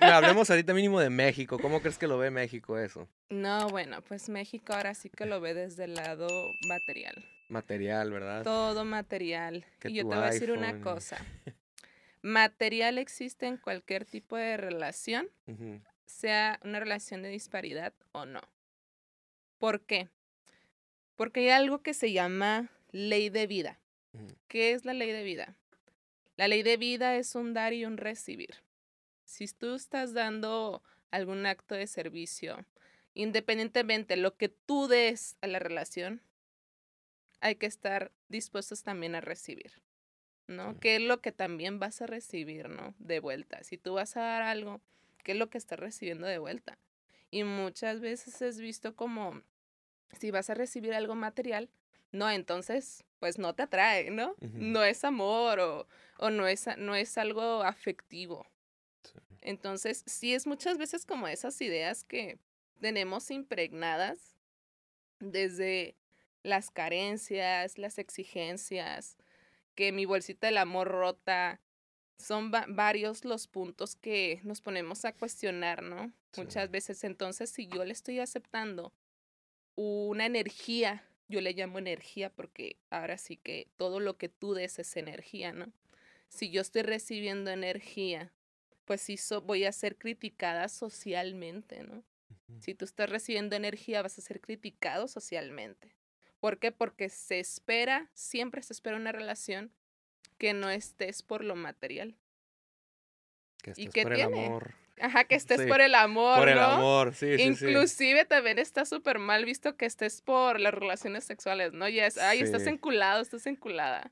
hablemos ahorita mínimo de México. ¿Cómo crees que lo ve México eso? No, bueno, pues México ahora sí que lo ve desde el lado material. Material, ¿verdad? Todo material. y yo te voy a decir una cosa. Material existe en cualquier tipo de relación, sea una relación de disparidad o no. ¿Por qué? Porque hay algo que se llama ley de vida. ¿Qué es la ley de vida? La ley de vida es un dar y un recibir si tú estás dando algún acto de servicio, independientemente de lo que tú des a la relación, hay que estar dispuestos también a recibir, ¿no? ¿Qué es lo que también vas a recibir, ¿no? De vuelta. Si tú vas a dar algo, ¿qué es lo que estás recibiendo de vuelta? Y muchas veces es visto como, si vas a recibir algo material, no, entonces, pues no te atrae, ¿no? No es amor o, no es algo afectivo, entonces, sí es muchas veces como esas ideas que tenemos impregnadas desde las carencias, las exigencias, que mi bolsita del amor rota, son varios los puntos que nos ponemos a cuestionar, ¿no? Muchas veces. Entonces, si yo le estoy aceptando una energía, yo le llamo energía porque ahora sí que todo lo que tú des es energía, ¿no? Si yo estoy recibiendo energía pues sí voy a ser criticada socialmente, ¿no? Si tú estás recibiendo energía, vas a ser criticado socialmente. ¿Por qué? Porque se espera, siempre se espera una relación que no estés por lo material. Que estés ¿Y por el amor. Ajá, que estés por el amor. Por el amor, sí, sí. Inclusive también está súper mal visto que estés por las relaciones sexuales, ¿no? Ya es, ay, estás enculado, estás enculada.